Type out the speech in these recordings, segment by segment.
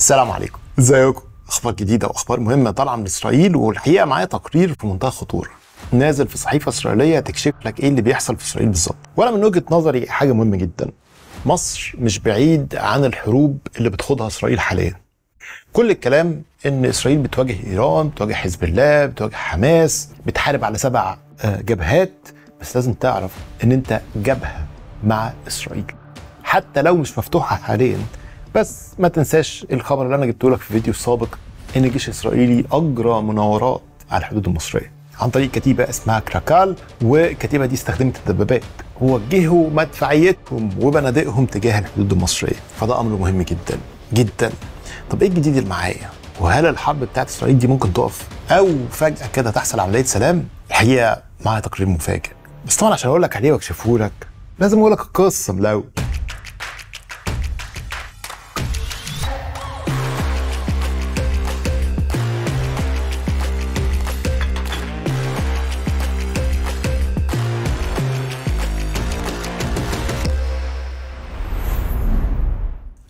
السلام عليكم ازيكم اخبار جديده واخبار مهمه طالعه من اسرائيل والحقيقه معايا تقرير في منتهى الخطوره نازل في صحيفه اسرائيليه تكشف لك ايه اللي بيحصل في اسرائيل بالظبط وانا من وجهه نظري حاجه مهمه جدا مصر مش بعيد عن الحروب اللي بتخوضها اسرائيل حاليا كل الكلام ان اسرائيل بتواجه ايران بتواجه حزب الله بتواجه حماس بتحارب على سبع آه، جبهات بس لازم تعرف ان انت جبهه مع اسرائيل حتى لو مش مفتوحه حاليا بس ما تنساش الخبر اللي انا جبته لك في فيديو سابق ان الجيش الاسرائيلي اجرى مناورات على الحدود المصريه عن طريق كتيبه اسمها كراكال والكتيبه دي استخدمت الدبابات ووجهوا مدفعيتهم وبنادقهم تجاه الحدود المصريه فده امر مهم جدا جدا طب ايه الجديد اللي معايا وهل الحرب بتاعت اسرائيل دي ممكن تقف او فجاه كده تحصل عمليه سلام الحقيقه معايا تقرير مفاجئ بس طبعا عشان اقول لك عليه واكشفه لك لازم اقول لك القصه من الاول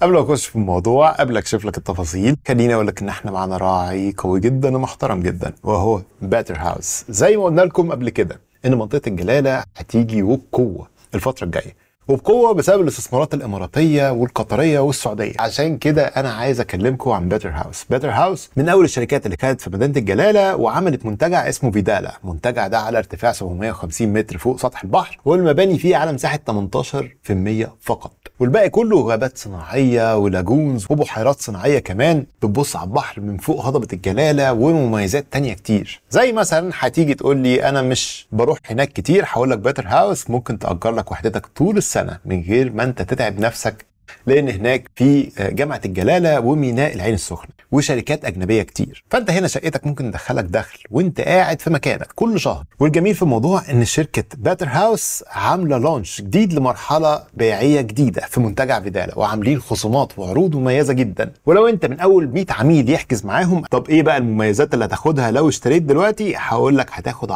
قبل ما اخش في الموضوع قبل اكشف لك التفاصيل خليني اقول لك ان احنا معانا راعي قوي جدا ومحترم جدا وهو باتر هاوس زي ما قلنا لكم قبل كده ان منطقه الجلاله هتيجي وبقوه الفتره الجايه وبقوه بسبب الاستثمارات الاماراتيه والقطريه والسعوديه عشان كده انا عايز اكلمكم عن بيتر هاوس بيتر هاوس من اول الشركات اللي كانت في مدينه الجلاله وعملت منتجع اسمه فيدالا المنتجع ده على ارتفاع 750 متر فوق سطح البحر والمباني فيه على مساحه 18% فقط والباقي كله غابات صناعيه ولاجونز وبحيرات صناعيه كمان بتبص على البحر من فوق هضبه الجلاله ومميزات تانية كتير زي مثلا هتيجي تقول لي انا مش بروح هناك كتير هقول لك بيتر هاوس ممكن تاجر لك وحدتك طول السنه من غير ما انت تتعب نفسك لان هناك في جامعه الجلاله وميناء العين السخنه وشركات اجنبيه كتير فانت هنا شقتك ممكن تدخلك دخل وانت قاعد في مكانك كل شهر والجميل في الموضوع ان شركه باتر هاوس عامله لونش جديد لمرحله بيعيه جديده في منتجع فيدالا وعاملين خصومات وعروض مميزه جدا ولو انت من اول 100 عميل يحجز معاهم طب ايه بقى المميزات اللي هتاخدها لو اشتريت دلوقتي هقول لك هتاخد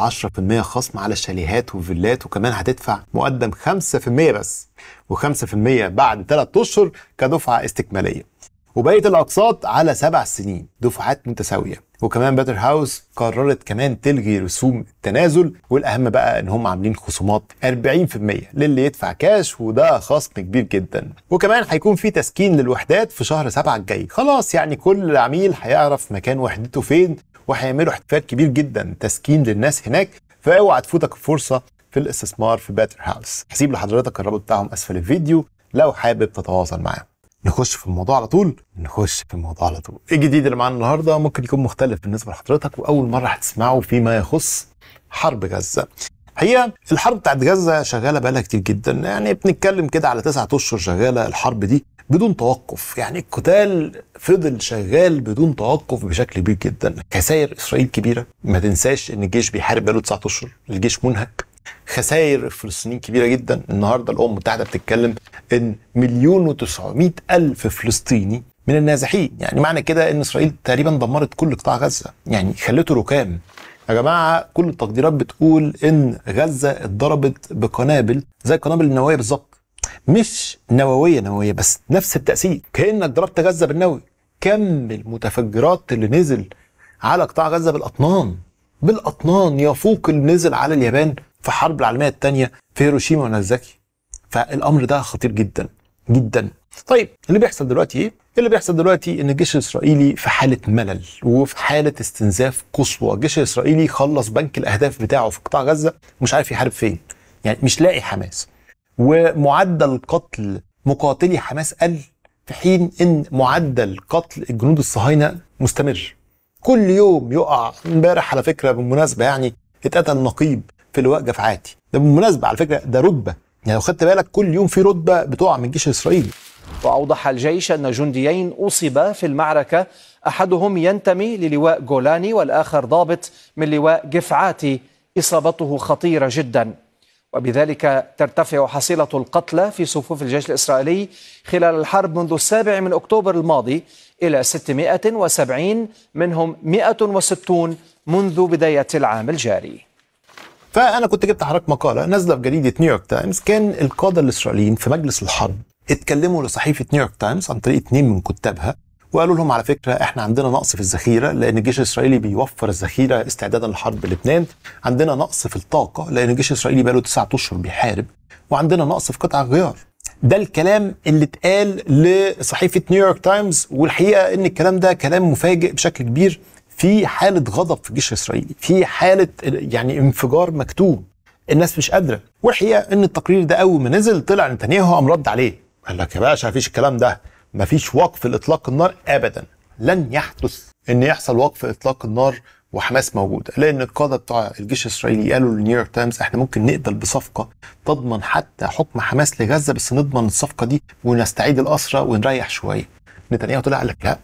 10% خصم على الشاليهات وفيلات وكمان هتدفع مقدم 5% بس و5% بعد 3 اشهر كدفعه استكماليه وبقيه الاقساط على سبع سنين دفعات متساويه وكمان باتر هاوس قررت كمان تلغي رسوم التنازل والاهم بقى ان هم عاملين خصومات 40% للي يدفع كاش وده خصم كبير جدا وكمان هيكون في تسكين للوحدات في شهر 7 الجاي خلاص يعني كل عميل هيعرف مكان وحدته فين وهيعملوا احتفال كبير جدا تسكين للناس هناك فاوعى تفوتك الفرصه في الاستثمار في باتر هاوس هسيب لحضرتك الرابط بتاعهم اسفل الفيديو لو حابب تتواصل معاهم نخش في الموضوع على طول نخش في الموضوع على طول ايه الجديد اللي معانا النهارده ممكن يكون مختلف بالنسبه لحضرتك واول مره هتسمعه فيما يخص حرب غزه هي الحرب بتاعت غزه شغاله بقالها كتير جدا يعني بنتكلم كده على تسعة اشهر شغاله الحرب دي بدون توقف يعني القتال فضل شغال بدون توقف بشكل كبير جدا خسائر اسرائيل كبيره ما تنساش ان الجيش بيحارب بقاله تسعة اشهر الجيش منهك خسائر الفلسطينيين كبيره جدا النهارده الامم المتحده بتتكلم ان مليون و900 الف فلسطيني من النازحين يعني معنى كده ان اسرائيل تقريبا دمرت كل قطاع غزه يعني خلته ركام يا جماعه كل التقديرات بتقول ان غزه اتضربت بقنابل زي القنابل النوويه بالظبط مش نوويه نوويه بس نفس التاثير كانك ضربت غزه بالنووي كم المتفجرات اللي نزل على قطاع غزه بالاطنان بالاطنان يفوق اللي نزل على اليابان في الحرب العالميه الثانيه في هيروشيما ونازاكي فالامر ده خطير جدا جدا طيب اللي بيحصل دلوقتي ايه اللي بيحصل دلوقتي ان الجيش الاسرائيلي في حاله ملل وفي حاله استنزاف قصوى الجيش الاسرائيلي خلص بنك الاهداف بتاعه في قطاع غزه مش عارف يحارب فين يعني مش لاقي حماس ومعدل قتل مقاتلي حماس قل في حين ان معدل قتل الجنود الصهاينه مستمر كل يوم يقع امبارح على فكره بالمناسبه يعني اتقتل نقيب في لواء جفعاتي ده بالمناسبه على فكره ده رتبه يعني لو خدت بالك كل يوم في رتبه بتقع من الجيش الاسرائيلي واوضح الجيش ان جنديين اصيبا في المعركه احدهم ينتمي للواء جولاني والاخر ضابط من لواء جفعاتي اصابته خطيره جدا وبذلك ترتفع حصيلة القتلى في صفوف الجيش الإسرائيلي خلال الحرب منذ السابع من أكتوبر الماضي إلى 670 منهم 160 منذ بداية العام الجاري فانا كنت جبت حضرتك مقاله نازله في جريده نيويورك تايمز كان القاده الاسرائيليين في مجلس الحرب اتكلموا لصحيفه نيويورك تايمز عن طريق اثنين من كتابها وقالوا لهم على فكره احنا عندنا نقص في الذخيره لان الجيش الاسرائيلي بيوفر الذخيره استعدادا لحرب لبنان، عندنا نقص في الطاقه لان الجيش الاسرائيلي بقاله تسعة اشهر بيحارب، وعندنا نقص في قطع الغيار. ده الكلام اللي اتقال لصحيفه نيويورك تايمز والحقيقه ان الكلام ده كلام مفاجئ بشكل كبير في حاله غضب في الجيش الاسرائيلي في حاله يعني انفجار مكتوم الناس مش قادره والحقيقه ان التقرير ده اول ما نزل طلع نتنياهو قام رد عليه قال لك يا باشا مفيش الكلام ده مفيش وقف لاطلاق النار ابدا لن يحدث ان يحصل وقف اطلاق النار وحماس موجوده لان القاده بتوع الجيش الاسرائيلي قالوا للنيويورك تايمز احنا ممكن نقبل بصفقه تضمن حتى حكم حماس لغزه بس نضمن الصفقه دي ونستعيد الاسرى ونريح شويه نتنياهو طلع قال لك لا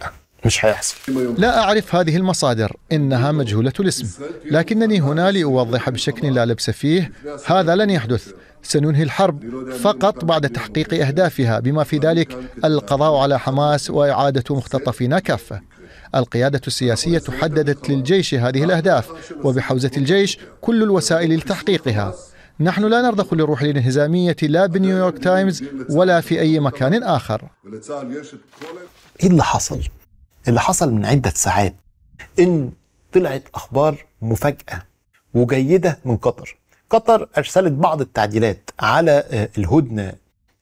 مش حيحصل لا أعرف هذه المصادر إنها مجهولة الاسم لكنني هنا لأوضح بشكل لا لبس فيه هذا لن يحدث سننهي الحرب فقط بعد تحقيق أهدافها بما في ذلك القضاء على حماس وإعادة مختطفينا كافة القيادة السياسية حددت للجيش هذه الأهداف وبحوزة الجيش كل الوسائل لتحقيقها نحن لا نرضخ للروح الانهزامية لا بنيويورك تايمز ولا في أي مكان آخر إيه اللي حصل؟ اللي حصل من عدة ساعات إن طلعت أخبار مفاجأة وجيدة من قطر قطر أرسلت بعض التعديلات على آه، الهدنة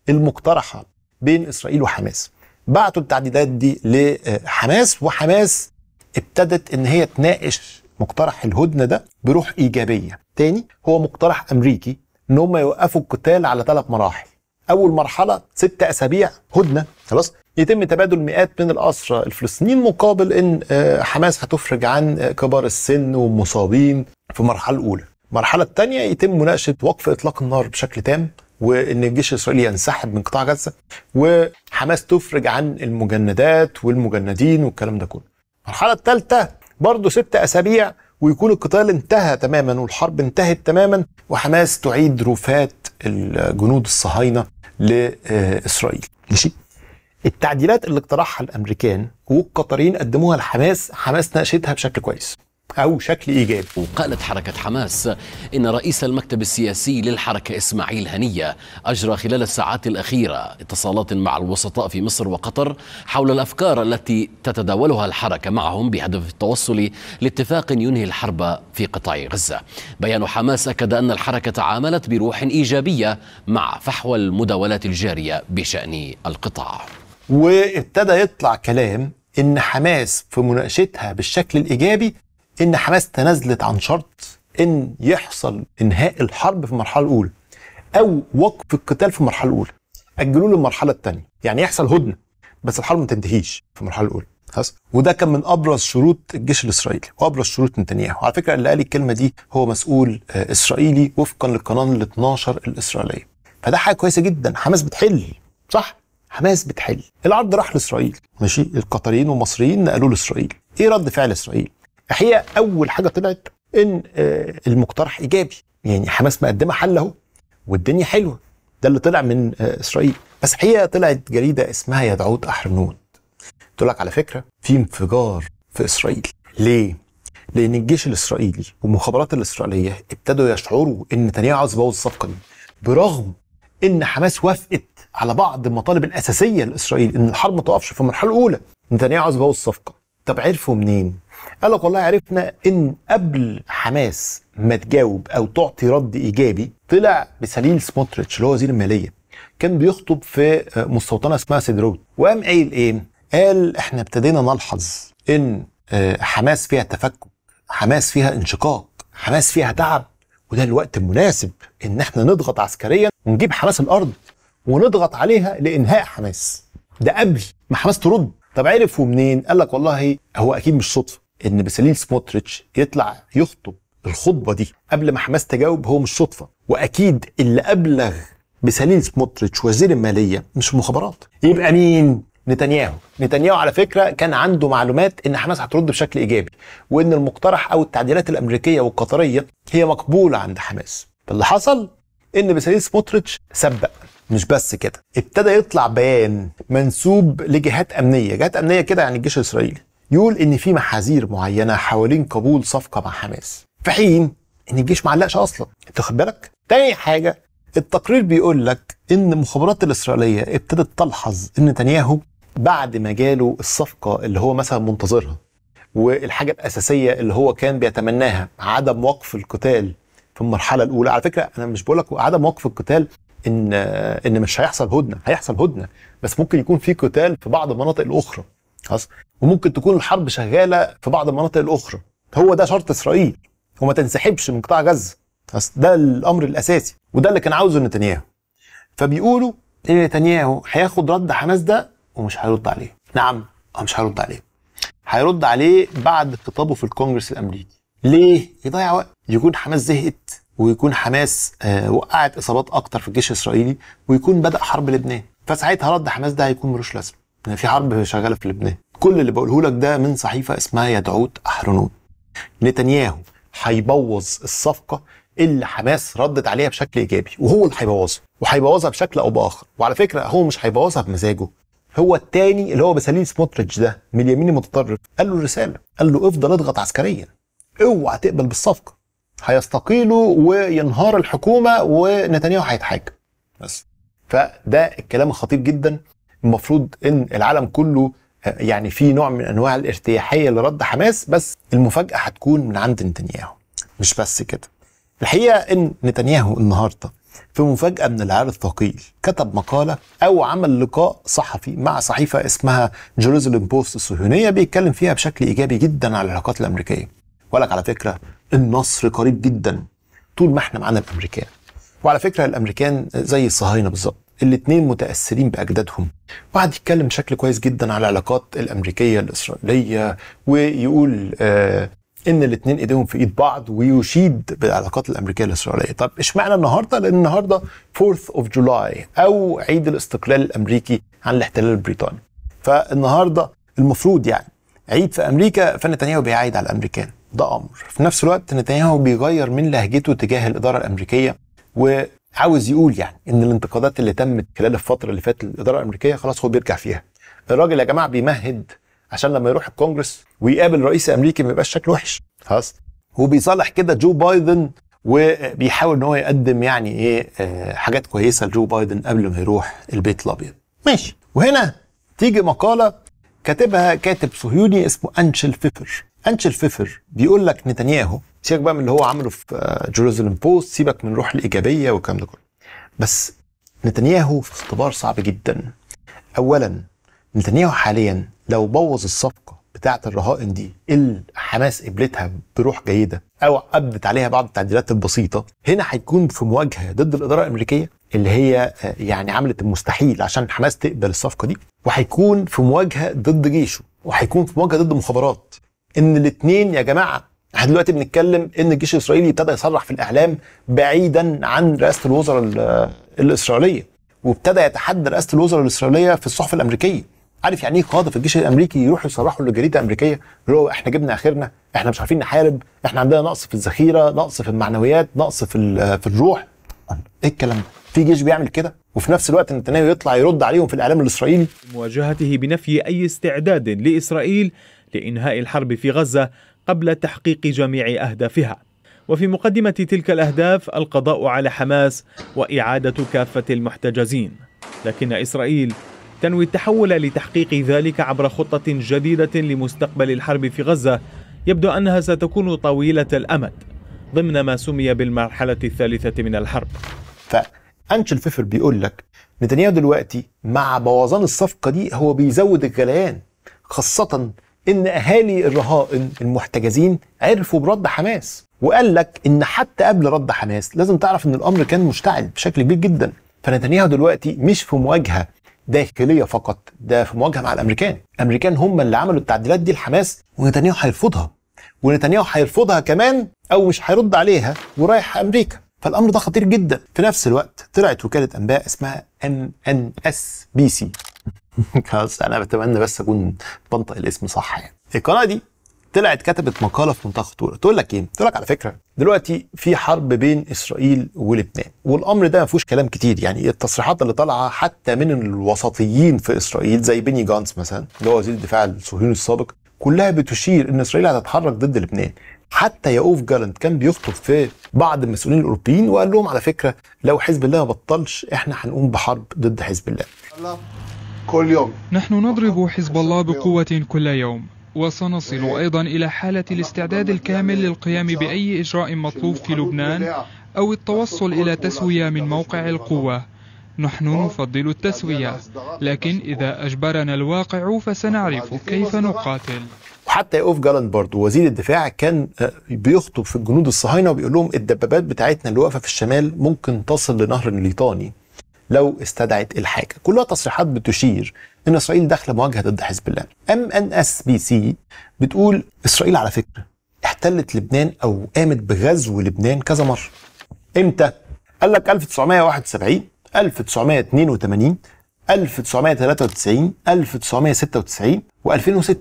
المقترحة بين إسرائيل وحماس بعتوا التعديلات دي لحماس آه، وحماس ابتدت ان هي تناقش مقترح الهدنه ده بروح ايجابيه تاني هو مقترح امريكي ان هم يوقفوا القتال على ثلاث مراحل اول مرحله ست اسابيع هدنه خلاص يتم تبادل مئات من الاسرى الفلسطينيين مقابل ان آه، حماس هتفرج عن آه، كبار السن والمصابين في المرحله الاولى المرحله الثانيه يتم مناقشه وقف اطلاق النار بشكل تام وان الجيش الاسرائيلي ينسحب من قطاع غزه وحماس تفرج عن المجندات والمجندين والكلام ده كله. المرحله الثالثه برضه ست اسابيع ويكون القتال انتهى تماما والحرب انتهت تماما وحماس تعيد رفات الجنود الصهاينه لاسرائيل. ماشي؟ التعديلات اللي اقترحها الامريكان والقطريين قدموها لحماس حماس ناقشتها بشكل كويس أو شكل إيجابي وقالت حركة حماس إن رئيس المكتب السياسي للحركة إسماعيل هنية أجرى خلال الساعات الأخيرة اتصالات مع الوسطاء في مصر وقطر حول الأفكار التي تتداولها الحركة معهم بهدف التوصل لاتفاق ينهي الحرب في قطاع غزة بيان حماس أكد أن الحركة تعاملت بروح إيجابية مع فحوى المداولات الجارية بشأن القطاع وابتدى يطلع كلام ان حماس في مناقشتها بالشكل الايجابي ان حماس تنازلت عن شرط ان يحصل انهاء الحرب في المرحله الاولى او وقف القتال في المرحله الاولى اجلوه للمرحله الثانيه يعني يحصل هدنه بس الحرب ما تنتهيش في المرحله الاولى خلاص وده كان من ابرز شروط الجيش الاسرائيلي وابرز شروط نتنياهو على فكره اللي قال الكلمه دي هو مسؤول آه، اسرائيلي وفقا للقانون ال 12 الاسرائيليه فده حاجه كويسه جدا حماس بتحل صح حماس بتحل العرض راح لاسرائيل ماشي القطريين والمصريين نقلوه لاسرائيل ايه رد فعل اسرائيل الحقيقه اول حاجه طلعت ان آه، المقترح ايجابي يعني حماس مقدمه حل اهو والدنيا حلوه ده اللي طلع من آه، اسرائيل بس الحقيقه طلعت جريده اسمها يدعوت احرنوت تقول لك على فكره في انفجار في اسرائيل ليه لان الجيش الاسرائيلي والمخابرات الاسرائيليه ابتدوا يشعروا ان نتنياهو عاوز يبوظ الصفقه دي برغم ان حماس وافقت على بعض المطالب الاساسيه لاسرائيل ان الحرب ما توقفش في المرحله الاولى نتنياهو عاوز يبوظ الصفقه طب عرفوا منين قال لك والله عرفنا ان قبل حماس ما تجاوب او تعطي رد ايجابي طلع بسليل سموتريتش اللي هو وزير الماليه كان بيخطب في مستوطنه اسمها سيدروت وقام قايل ايه؟ قال احنا ابتدينا نلحظ ان آه، حماس فيها تفكك حماس فيها انشقاق حماس فيها تعب وده الوقت المناسب ان احنا نضغط عسكريا ونجيب حماس الارض ونضغط عليها لانهاء حماس ده قبل ما حماس ترد طب عرفوا منين قال لك والله هو اكيد مش صدفه ان بسليل سموتريتش يطلع يخطب الخطبه دي قبل ما حماس تجاوب هو مش صدفه واكيد اللي ابلغ بسليل سموتريتش وزير الماليه مش المخابرات يبقى مين نتنياهو نتنياهو على فكره كان عنده معلومات ان حماس هترد بشكل ايجابي وان المقترح او التعديلات الامريكيه والقطريه هي مقبوله عند حماس فاللي حصل ان بسليل سموتريتش سبق مش بس كده ابتدى يطلع بيان منسوب لجهات امنيه جهات امنيه كده يعني الجيش الاسرائيلي يقول ان في محاذير معينه حوالين قبول صفقه مع حماس في حين ان الجيش معلقش اصلا انت خد بالك تاني حاجه التقرير بيقول لك ان المخابرات الاسرائيليه ابتدت تلحظ ان نتنياهو بعد ما جاله الصفقه اللي هو مثلا منتظرها والحاجه الاساسيه اللي هو كان بيتمناها عدم وقف القتال في المرحله الاولى على فكره انا مش بقول لك عدم وقف القتال ان ان مش هيحصل هدنه هيحصل هدنه بس ممكن يكون في قتال في بعض المناطق الاخرى خلاص وممكن تكون الحرب شغاله في بعض المناطق الاخرى هو ده شرط اسرائيل وما تنسحبش من قطاع غزه ده الامر الاساسي وده اللي كان عاوزه نتنياهو فبيقولوا ان نتنياهو هياخد رد حماس ده ومش هيرد عليه نعم هو مش هيرد عليه هيرد عليه بعد خطابه في الكونجرس الامريكي ليه يضيع وقت يكون حماس زهقت ويكون حماس آه، وقعت اصابات اكتر في الجيش الاسرائيلي ويكون بدا حرب لبنان فساعتها رد حماس ده هيكون ملوش لازمه يعني في حرب شغاله في لبنان كل اللي بقوله لك ده من صحيفه اسمها يدعوت احرنوت نتنياهو هيبوظ الصفقه اللي حماس ردت عليها بشكل ايجابي وهو اللي هيبوظها وهيبوظها بشكل او باخر وعلى فكره هو مش هيبوظها بمزاجه هو التاني اللي هو بسليل سموتريتش ده من اليمين المتطرف قال له الرساله قال له افضل اضغط عسكريا اوعى تقبل بالصفقه هيستقيلوا وينهار الحكومه ونتنياهو هيتحاكم بس فده الكلام الخطير جدا المفروض ان العالم كله يعني في نوع من انواع الارتياحيه لرد حماس بس المفاجاه هتكون من عند نتنياهو مش بس كده الحقيقه ان نتنياهو النهارده في مفاجأة من العيار الثقيل كتب مقالة أو عمل لقاء صحفي مع صحيفة اسمها جيروزلم بوست الصهيونية بيتكلم فيها بشكل إيجابي جدا على العلاقات الأمريكية وقال لك على فكره النصر قريب جدا طول ما احنا معانا الامريكان وعلى فكره الامريكان زي الصهاينه بالظبط الاثنين متاثرين باجدادهم وقعد يتكلم بشكل كويس جدا على العلاقات الامريكيه الاسرائيليه ويقول آه ان الاثنين ايديهم في ايد بعض ويشيد بالعلاقات الامريكيه الاسرائيليه طب اشمعنى النهارده لان النهارده 4th of July او عيد الاستقلال الامريكي عن الاحتلال البريطاني فالنهارده المفروض يعني عيد في امريكا فنتنياهو بيعيد على الامريكان ده امر في نفس الوقت نتنياهو بيغير من لهجته تجاه الاداره الامريكيه وعاوز يقول يعني ان الانتقادات اللي تمت خلال الفتره اللي فاتت للاداره الامريكيه خلاص هو بيرجع فيها الراجل يا جماعه بيمهد عشان لما يروح الكونجرس ويقابل رئيس امريكي ما يبقاش شكله وحش خلاص وبيصالح كده جو بايدن وبيحاول ان هو يقدم يعني ايه آه، حاجات كويسه لجو بايدن قبل ما يروح البيت الابيض ماشي وهنا تيجي مقاله كاتبها كاتب صهيوني اسمه انشل فيفر انشل فيفر بيقول لك نتنياهو سيبك بقى من اللي هو عمله في آه، جيروزلم بوست سيبك من روح الايجابيه والكلام ده كله بس نتنياهو في اختبار صعب جدا اولا نتنياهو حاليا لو بوظ الصفقه بتاعه الرهائن دي اللي حماس قبلتها بروح جيده او ابدت عليها بعض التعديلات البسيطه هنا هيكون في مواجهه ضد الاداره الامريكيه اللي هي آه، يعني عملت المستحيل عشان حماس تقبل الصفقه دي وهيكون في مواجهه ضد جيشه وهيكون في مواجهه ضد مخابرات ان الاثنين يا جماعه احنا دلوقتي بنتكلم ان الجيش الاسرائيلي ابتدى يصرح في الاعلام بعيدا عن رئاسه الوزراء الاسرائيليه وابتدى يتحدى رئاسه الوزراء الاسرائيليه في الصحف الامريكيه عارف يعني ايه قاده في الجيش الامريكي يروحوا يصرحوا لجريده امريكيه اللي هو احنا جبنا اخرنا احنا مش عارفين نحارب احنا عندنا نقص في الذخيره نقص في المعنويات نقص في في الروح ايه الكلام ده في جيش بيعمل كده وفي نفس الوقت نتنياهو يطلع يرد عليهم في الاعلام الاسرائيلي مواجهته بنفي اي استعداد لاسرائيل لإنهاء الحرب في غزة قبل تحقيق جميع أهدافها وفي مقدمة تلك الأهداف القضاء على حماس وإعادة كافة المحتجزين لكن إسرائيل تنوي التحول لتحقيق ذلك عبر خطة جديدة لمستقبل الحرب في غزة يبدو أنها ستكون طويلة الأمد ضمن ما سمي بالمرحلة الثالثة من الحرب فأنشل فيفر بيقول لك نتنياهو دلوقتي مع بوظان الصفقة دي هو بيزود الغليان خاصة ان اهالي الرهائن المحتجزين عرفوا برد حماس وقال لك ان حتى قبل رد حماس لازم تعرف ان الامر كان مشتعل بشكل كبير جدا فنتنياهو دلوقتي مش في مواجهه داخليه فقط ده في مواجهه مع الامريكان الامريكان هم اللي عملوا التعديلات دي لحماس ونتنياهو هيرفضها ونتنياهو هيرفضها كمان او مش هيرد عليها ورايح امريكا فالامر ده خطير جدا في نفس الوقت طلعت وكاله انباء اسمها ام ان اس بي سي خلاص انا بتمنى بس اكون بنطق الاسم صح يعني القناه دي طلعت كتبت مقاله في منتهى الخطوره تقول لك ايه تقول لك على فكره دلوقتي في حرب بين اسرائيل ولبنان والامر ده ما فيهوش كلام كتير يعني التصريحات اللي طالعه حتى من الوسطيين في اسرائيل زي بيني جانس مثلا اللي هو وزير الدفاع الصهيوني السابق كلها بتشير ان اسرائيل هتتحرك ضد لبنان حتى ياوف جالنت كان بيخطب في بعض المسؤولين الاوروبيين وقال لهم على فكره لو حزب الله ما بطلش احنا هنقوم بحرب ضد حزب الله كل يوم نحن نضرب حزب الله بقوة كل يوم وسنصل أيضا إلى حالة الاستعداد الكامل للقيام بأي إجراء مطلوب في لبنان أو التوصل إلى تسوية من موقع القوة نحن نفضل التسوية لكن إذا أجبرنا الواقع فسنعرف كيف نقاتل وحتى يقف جالان برضو وزير الدفاع كان آه، بيخطب في الجنود الصهاينة وبيقول لهم الدبابات بتاعتنا اللي واقفة في الشمال ممكن تصل لنهر الليطاني لو استدعت الحاجه كلها تصريحات بتشير ان اسرائيل داخله مواجهه ضد حزب الله ام ان اس بي سي بتقول اسرائيل على فكره احتلت لبنان او قامت بغزو لبنان كذا مره امتى قال لك 1971 1982 1993 1996 و2006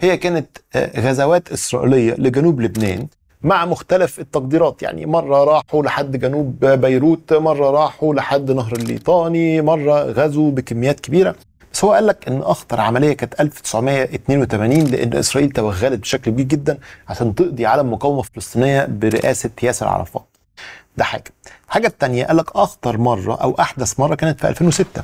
هي كانت آه، غزوات إسرائيلية لجنوب لبنان مع مختلف التقديرات يعني مرة راحوا لحد جنوب بيروت مرة راحوا لحد نهر الليطاني مرة غزوا بكميات كبيرة بس هو قال لك ان اخطر عمليه كانت 1982 لان اسرائيل توغلت بشكل كبير جدا عشان تقضي على المقاومه الفلسطينيه برئاسه ياسر عرفات. ده حاجه. الحاجه الثانيه قال لك اخطر مره او احدث مره كانت في 2006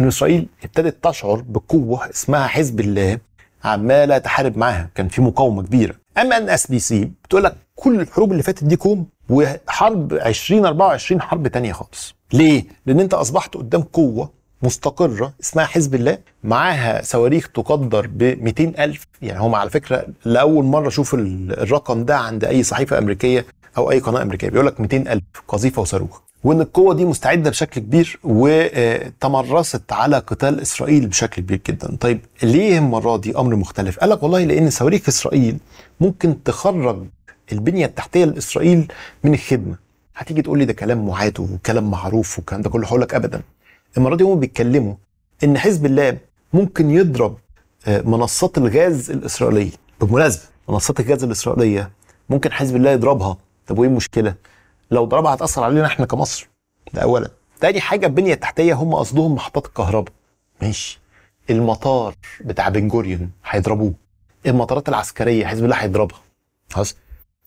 ان اسرائيل ابتدت تشعر بقوه اسمها حزب الله عماله تحارب معاها، كان في مقاومه كبيره. ام ان اس بي سي بتقول لك كل الحروب اللي فاتت دي كوم وحرب 2024 حرب تانية خالص ليه لان انت اصبحت قدام قوه مستقره اسمها حزب الله معاها صواريخ تقدر ب الف يعني هم على فكره لاول مره اشوف الرقم ده عند اي صحيفه امريكيه او اي قناه امريكيه بيقول لك الف قذيفه وصاروخ وان القوه دي مستعده بشكل كبير وتمرست على قتال اسرائيل بشكل كبير جدا طيب ليه المره دي امر مختلف قال لك والله لان صواريخ اسرائيل ممكن تخرج البنيه التحتيه لاسرائيل من الخدمه هتيجي تقول لي ده كلام معاد وكلام معروف والكلام ده كله هقول لك ابدا المره دي هم بيتكلموا ان حزب الله ممكن يضرب آه، منصات الغاز الاسرائيليه بالمناسبه منصات الغاز الاسرائيليه ممكن حزب الله يضربها طب وايه المشكله لو ضربها هتاثر علينا احنا كمصر ده اولا تاني حاجه البنيه التحتيه هم قصدهم محطات الكهرباء ماشي المطار بتاع بنجوريون هيضربوه المطارات العسكريه حزب الله هيضربها خلاص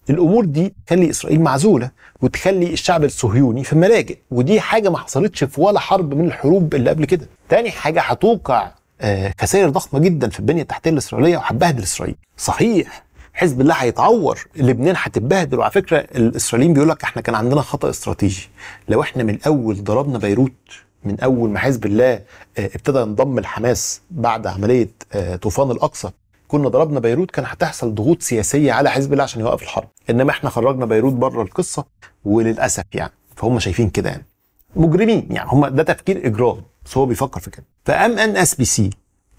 الامور دي تخلي اسرائيل معزوله وتخلي الشعب الصهيوني في ملاجئ ودي حاجه ما حصلتش في ولا حرب من الحروب اللي قبل كده تاني حاجه هتوقع آه، خسائر ضخمه جدا في البنيه التحتيه الاسرائيليه وهتبهدل اسرائيل صحيح حزب الله هيتعور لبنان هتتبهدل وعلى فكره الاسرائيليين بيقول لك احنا كان عندنا خطا استراتيجي لو احنا من الاول ضربنا بيروت من اول ما حزب الله آه، ابتدى ينضم لحماس بعد عمليه آه، طوفان الاقصى كنا ضربنا بيروت كان هتحصل ضغوط سياسيه على حزب الله عشان يوقف الحرب انما احنا خرجنا بيروت بره القصه وللاسف يعني فهم شايفين كده يعني مجرمين يعني هم ده تفكير اجرام بس هو بيفكر في كده فام ان اس بي سي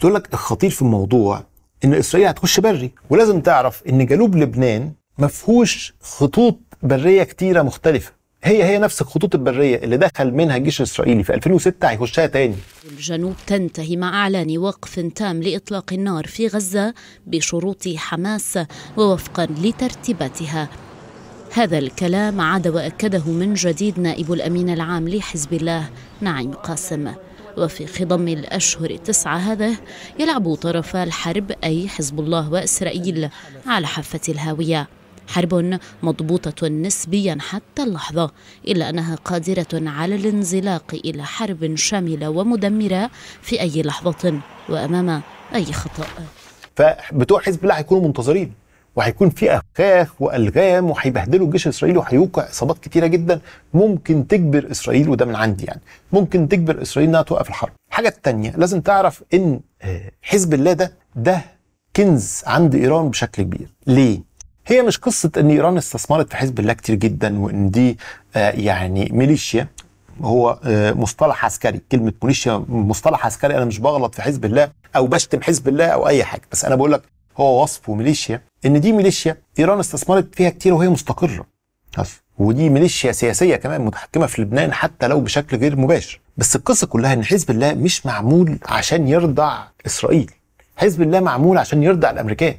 تقول لك الخطير في الموضوع ان اسرائيل هتخش بري ولازم تعرف ان جنوب لبنان ما فيهوش خطوط بريه كتيره مختلفه هي هي نفس الخطوط البريه اللي دخل منها الجيش الاسرائيلي في 2006 هيخشها تاني. الجنوب تنتهي مع اعلان وقف تام لاطلاق النار في غزه بشروط حماس ووفقا لترتيباتها. هذا الكلام عاد واكده من جديد نائب الامين العام لحزب الله نعيم قاسم. وفي خضم الأشهر التسعة هذا يلعب طرفا الحرب أي حزب الله وإسرائيل على حافة الهاوية حرب مضبوطة نسبيا حتى اللحظة إلا أنها قادرة على الانزلاق إلى حرب شاملة ومدمرة في أي لحظة وأمام أي خطأ فبتوع حزب الله هيكونوا منتظرين وهيكون في أخاخ وألغام وهيبهدلوا الجيش الإسرائيلي وهيوقع إصابات كتيرة جدا ممكن تجبر إسرائيل وده من عندي يعني ممكن تجبر إسرائيل إنها توقف الحرب. الحاجة الثانيه لازم تعرف إن آه، حزب الله ده ده كنز عند إيران بشكل كبير. ليه؟ هي مش قصة إن إيران استثمرت في حزب الله كتير جدا وإن دي آه، يعني ميليشيا هو آه، مصطلح عسكري كلمة ميليشيا مصطلح عسكري أنا مش بغلط في حزب الله أو بشتم حزب الله أو أي حاجة بس أنا بقول لك هو وصفه ميليشيا ان دي ميليشيا ايران استثمرت فيها كتير وهي مستقره بس ودي ميليشيا سياسيه كمان متحكمه في لبنان حتى لو بشكل غير مباشر بس القصه كلها ان حزب الله مش معمول عشان يرضع اسرائيل حزب الله معمول عشان يرضع الامريكان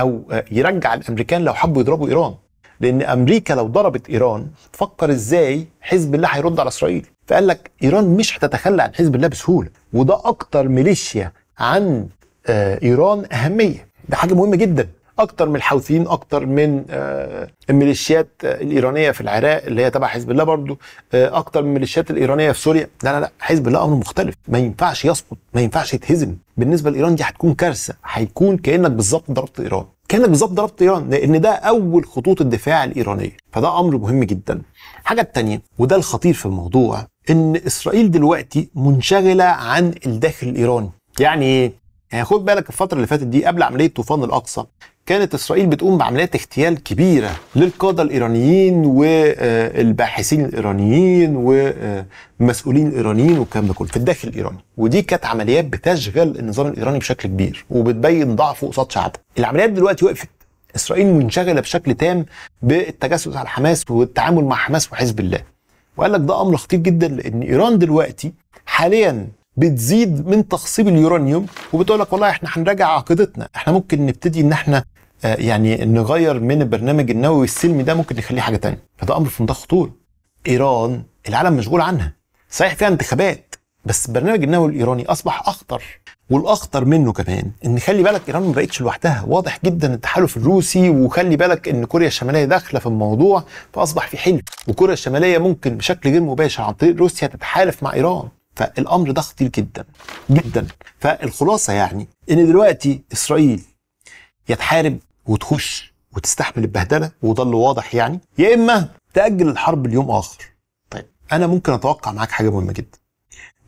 او يرجع الامريكان لو حبوا يضربوا ايران لان امريكا لو ضربت ايران تفكر ازاي حزب الله هيرد على اسرائيل فقال لك ايران مش هتتخلى عن حزب الله بسهوله وده اكتر ميليشيا عن آه، ايران اهميه ده حاجه مهمه جدا اكتر من الحوثيين اكتر من آه، الميليشيات الايرانيه في العراق اللي هي تبع حزب الله برضو آه، اكتر من الميليشيات الايرانيه في سوريا لا لا لا حزب الله امر مختلف ما ينفعش يسقط ما ينفعش يتهزم بالنسبه لايران دي هتكون كارثه هيكون كانك بالظبط ضربت ايران كانك بالظبط ضربت ايران لان ده اول خطوط الدفاع الايرانيه فده امر مهم جدا الحاجه الثانيه وده الخطير في الموضوع ان اسرائيل دلوقتي منشغله عن الداخل الايراني يعني ايه يعني خد بالك الفتره اللي فاتت دي قبل عمليه طوفان الاقصى كانت اسرائيل بتقوم بعمليات اغتيال كبيره للقاده الايرانيين والباحثين الايرانيين والمسؤولين الايرانيين والكلام ده كله في الداخل الايراني ودي كانت عمليات بتشغل النظام الايراني بشكل كبير وبتبين ضعفه قصاد شعبه العمليات دلوقتي وقفت اسرائيل منشغله بشكل تام بالتجسس على حماس والتعامل مع حماس وحزب الله وقال لك ده امر خطير جدا لان ايران دلوقتي حاليا بتزيد من تخصيب اليورانيوم وبتقول لك والله احنا هنراجع عقيدتنا احنا ممكن نبتدي ان احنا آه، يعني نغير من البرنامج النووي السلمي ده ممكن نخليه حاجه تانية فده امر في منتهى الخطوره ايران العالم مشغول عنها صحيح فيها انتخابات بس البرنامج النووي الايراني اصبح اخطر والاخطر منه كمان ان خلي بالك ايران ما بقتش لوحدها واضح جدا التحالف الروسي وخلي بالك ان كوريا الشماليه داخله في الموضوع فاصبح في حلم وكوريا الشماليه ممكن بشكل غير مباشر عن طريق روسيا تتحالف مع ايران فالامر ده خطير جدا جدا فالخلاصه يعني ان دلوقتي اسرائيل يا تحارب وتخش وتستحمل البهدله وده اللي واضح يعني يا اما تاجل الحرب ليوم اخر طيب انا ممكن اتوقع معاك حاجه مهمه جدا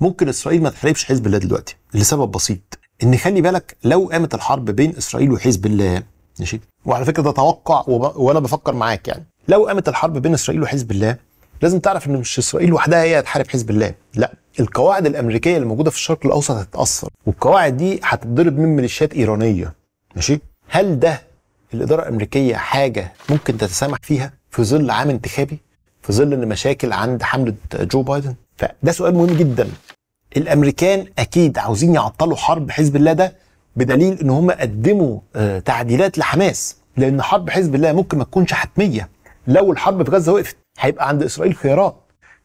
ممكن اسرائيل ما تحاربش حزب الله دلوقتي لسبب بسيط ان خلي بالك لو قامت الحرب بين اسرائيل وحزب الله ماشي وعلى فكره ده توقع وب... وانا بفكر معاك يعني لو قامت الحرب بين اسرائيل وحزب الله لازم تعرف ان مش اسرائيل وحدها هي هتحارب حزب الله لا القواعد الامريكيه اللي موجوده في الشرق الاوسط هتتاثر والقواعد دي هتتضرب من ميليشيات ايرانيه ماشي هل ده الاداره الامريكيه حاجه ممكن تتسامح فيها في ظل عام انتخابي في ظل ان مشاكل عند حمله جو بايدن فده سؤال مهم جدا الامريكان اكيد عاوزين يعطلوا حرب حزب الله ده بدليل ان هم قدموا آه، تعديلات لحماس لان حرب حزب الله ممكن ما تكونش حتميه لو الحرب في غزه وقفت هيبقى عند اسرائيل خيارات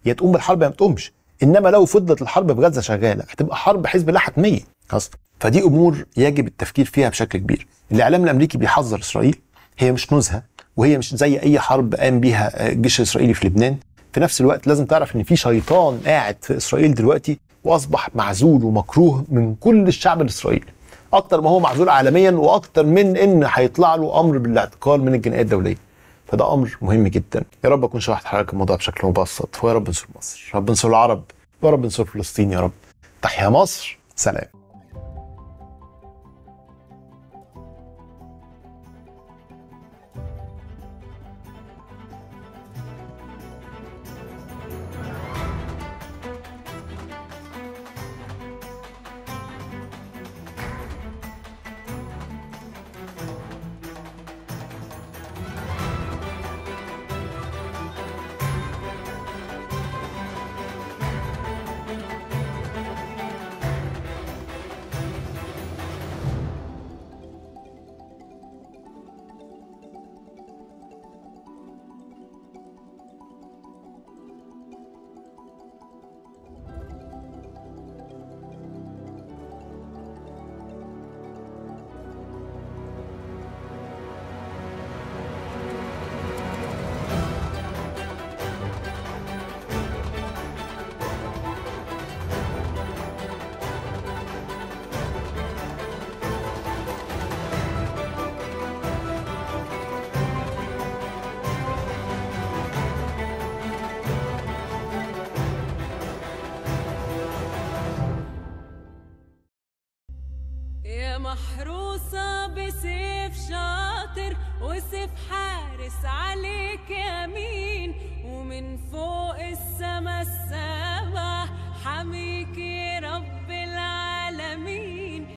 يا تقوم بالحرب يا ما تقومش انما لو فضلت الحرب في غزه شغاله هتبقى حرب حزب الله حتميه خاصه فدي امور يجب التفكير فيها بشكل كبير الاعلام الامريكي بيحذر اسرائيل هي مش نزهه وهي مش زي اي حرب قام بيها الجيش الاسرائيلي في لبنان في نفس الوقت لازم تعرف ان في شيطان قاعد في اسرائيل دلوقتي واصبح معزول ومكروه من كل الشعب الاسرائيلي اكتر ما هو معزول عالميا واكتر من ان هيطلع له امر بالاعتقال من الجنائيه الدوليه فده امر مهم جدا يا رب اكون شرحت حضرتك الموضوع بشكل مبسط ويا رب انصر مصر رب انصر العرب ويا رب انصر فلسطين يا رب تحيا مصر سلام بسيف شاطر وسيف حارس عليك